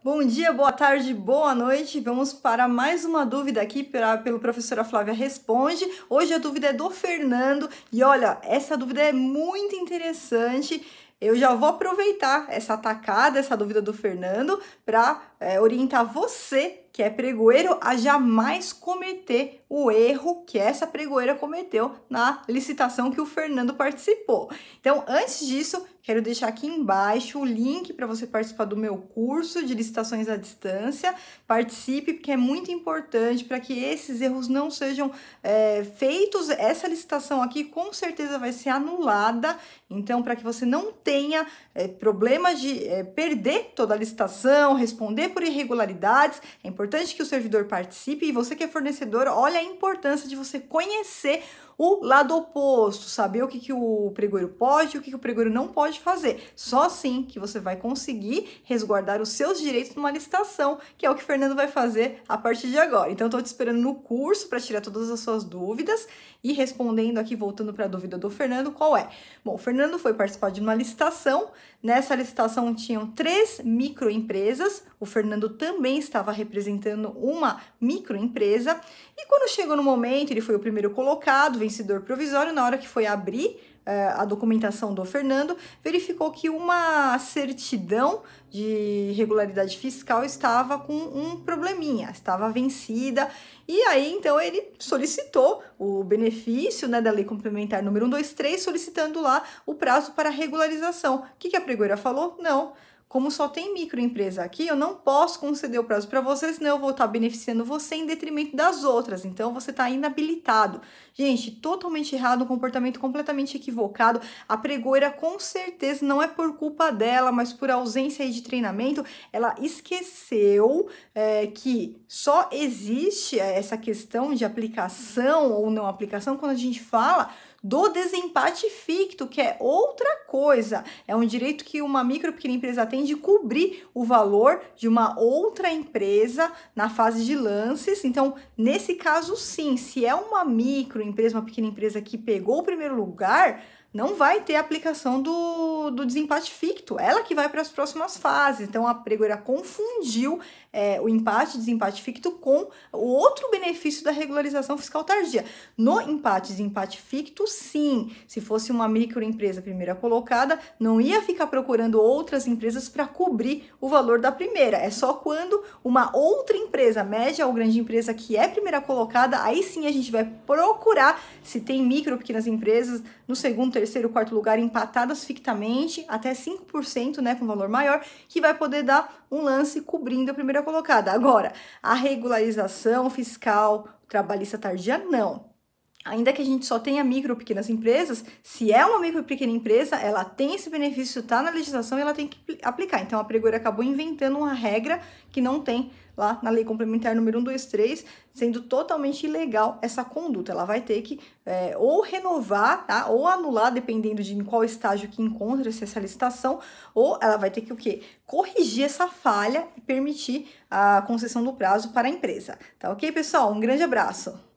Bom dia, boa tarde, boa noite. Vamos para mais uma dúvida aqui pela, pelo professora Flávia Responde. Hoje a dúvida é do Fernando e olha, essa dúvida é muito interessante. Eu já vou aproveitar essa atacada, essa dúvida do Fernando, para é, eh, orientar você que é pregoeiro a jamais cometer o erro que essa pregoeira cometeu na licitação que o Fernando participou. Então, antes disso, quero deixar aqui embaixo o link para você participar do meu curso de licitações à distância. Participe, porque é muito importante para que esses erros não sejam é, feitos. Essa licitação aqui com certeza vai ser anulada. Então, para que você não tenha é, problemas de é, perder toda a licitação, responder por irregularidades, é importante importante que o servidor participe e você que é fornecedor, olha a importância de você conhecer o lado oposto, saber o que, que o pregoeiro pode e o que, que o pregoeiro não pode fazer. Só assim que você vai conseguir resguardar os seus direitos numa licitação, que é o que o Fernando vai fazer a partir de agora. Então, estou te esperando no curso para tirar todas as suas dúvidas e respondendo aqui, voltando para a dúvida do Fernando, qual é? Bom, o Fernando foi participar de uma licitação. Nessa licitação tinham três microempresas. O Fernando também estava representando representando uma microempresa. E quando chegou no momento, ele foi o primeiro colocado, vencedor provisório, na hora que foi abrir eh, a documentação do Fernando, verificou que uma certidão de regularidade fiscal estava com um probleminha, estava vencida. E aí, então, ele solicitou o benefício né, da Lei Complementar número 123, solicitando lá o prazo para regularização. O que, que a pregoeira falou? Não. Como só tem microempresa aqui, eu não posso conceder o prazo para você, senão eu vou estar tá beneficiando você em detrimento das outras. Então você está inabilitado. Gente, totalmente errado, um comportamento completamente equivocado. A pregoeira com certeza não é por culpa dela, mas por ausência de treinamento, ela esqueceu é, que só existe é, essa questão de aplicação ou não aplicação quando a gente fala do desempate ficto, que é outra coisa. É um direito que uma micro pequena empresa tem de cobrir o valor de uma outra empresa na fase de lances. Então, nesse caso, sim, se é uma micro empresa uma pequena empresa que pegou o primeiro lugar, não vai ter aplicação do, do desempate ficto, ela que vai para as próximas fases. Então a pregoeira confundiu é, o empate, desempate ficto com o outro benefício da regularização fiscal tardia. No empate, desempate ficto, sim, se fosse uma microempresa primeira colocada, não ia ficar procurando outras empresas para cobrir o valor da primeira. É só quando uma outra empresa, média ou grande empresa que é primeira colocada, aí sim a gente vai procurar se tem micro ou pequenas empresas no segundo terceiro, quarto lugar empatadas fictamente, até 5%, né, com valor maior, que vai poder dar um lance cobrindo a primeira colocada. Agora, a regularização fiscal trabalhista tardia, não ainda que a gente só tenha micro ou pequenas empresas, se é uma micro ou pequena empresa, ela tem esse benefício, está na legislação e ela tem que aplicar. Então a pregura acabou inventando uma regra que não tem lá na lei complementar número 123, sendo totalmente ilegal essa conduta. Ela vai ter que é, ou renovar, tá? Ou anular, dependendo de em qual estágio que encontra essa licitação, ou ela vai ter que o quê? Corrigir essa falha e permitir a concessão do prazo para a empresa. Tá ok, pessoal? Um grande abraço!